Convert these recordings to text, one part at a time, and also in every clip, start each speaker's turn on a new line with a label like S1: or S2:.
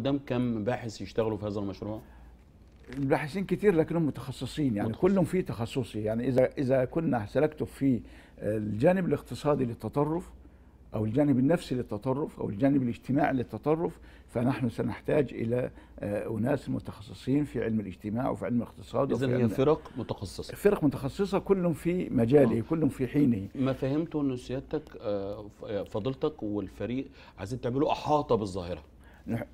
S1: قدام كم باحث يشتغلوا في هذا المشروع؟
S2: الباحثين كتير لكنهم متخصصين يعني متخصص. كلهم في تخصصي يعني اذا اذا كنا سلكته في الجانب الاقتصادي للتطرف او الجانب النفسي للتطرف او الجانب الاجتماعي للتطرف فنحن سنحتاج الى آه، اناس متخصصين في علم الاجتماع وفي علم الاقتصاد اذا هي فرق متخصصه فرق متخصصه كلهم في مجاله آه. كلهم في حينه
S1: ما فهمته ان سيادتك آه، فضيلتك والفريق عايزين تعملوا احاطه بالظاهره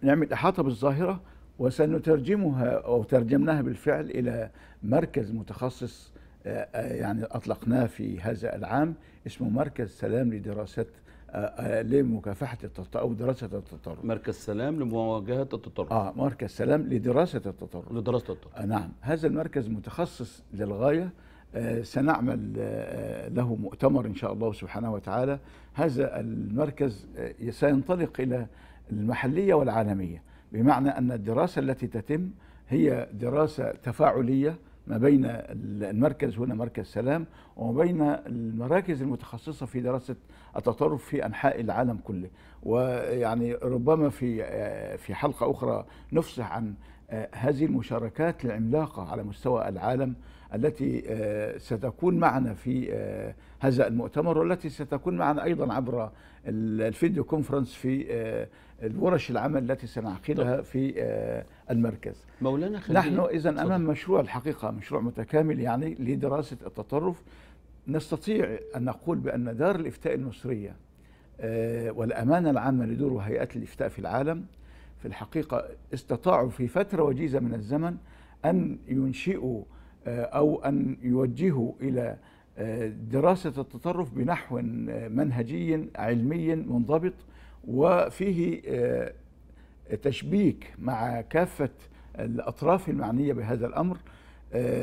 S2: نعمل احاطه بالظاهره وسنترجمها او ترجمناها بالفعل الى مركز متخصص آه، آه، يعني اطلقناه في هذا العام اسمه مركز سلام لدراسات آه، لمكافحه التطرف او دراسه التطرف
S1: مركز سلام لمواجهه التطرف اه مركز سلام
S2: لدراسه التطرف
S1: لدراسه التطرف آه نعم
S2: هذا المركز متخصص للغايه آه سنعمل آه له مؤتمر ان شاء الله سبحانه وتعالى هذا المركز سينطلق الى المحلية والعالمية بمعنى أن الدراسة التي تتم هي دراسة تفاعلية ما بين المركز هنا مركز سلام وما بين المراكز المتخصصة في دراسة التطرف في أنحاء العالم كله ويعني ربما في آه، في حلقة أخرى نفصح عن هذه المشاركات العملاقة على مستوى العالم التي آه، ستكون معنا في آه، هذا المؤتمر والتي ستكون معنا أيضا عبر الفيديو كونفرنس في الورش آه، العمل التي سنعقدها في المركز مولانا نحن إذا أمام مشروع الحقيقة مشروع متكامل يعني لدراسة التطرف نستطيع أن نقول بأن دار الإفتاء المصرية والأمانة العامة لدور هيئات الإفتاء في العالم في الحقيقة استطاعوا في فترة وجيزة من الزمن أن ينشئوا آه، أو أن يوجهوا إلى آه، دراسة التطرف بنحو آه، منهجي علمي منضبط وفيه تشبيك مع كافة الأطراف المعنية بهذا الأمر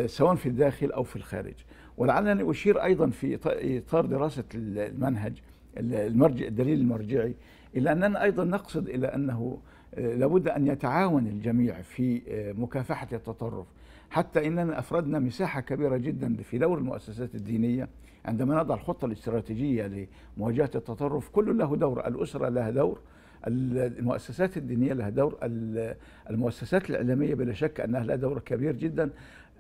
S2: سواء في الداخل أو في الخارج ولعلني أشير أيضا في إطار دراسة المنهج المرجع الدليل المرجعي إلى أننا أيضا نقصد إلى أنه لابد أن يتعاون الجميع في آه، مكافحة التطرف حتى إننا أفردنا مساحة كبيرة جدا في دور المؤسسات الدينية عندما نضع الخطة الاستراتيجية لمواجهة التطرف كل له دور الأسرة لها دور المؤسسات الدينية لها دور المؤسسات الإعلامية بلا شك أنها لها دور كبير جدا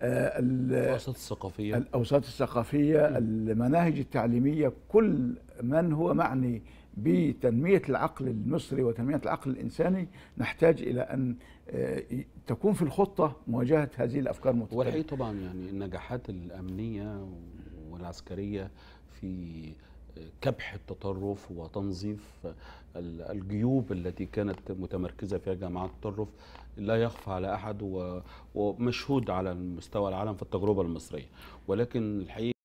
S2: آه، الأوساط
S1: الثقافية
S2: الأوساط الثقافية المناهج التعليمية كل من هو معني بتنمية العقل المصري وتنمية العقل الإنساني نحتاج إلى أن آه، تكون في الخطة مواجهة هذه الأفكار
S1: المتطرفة والحقيقة طبعا يعني النجاحات الأمنية والعسكرية في آه، كبح التطرف وتنظيف الجيوب التي كانت متمركزة فيها جماعات التطرف لا يخفى على أحد ومشهود على مستوى العالم في التجربة المصرية ولكن الحقيقة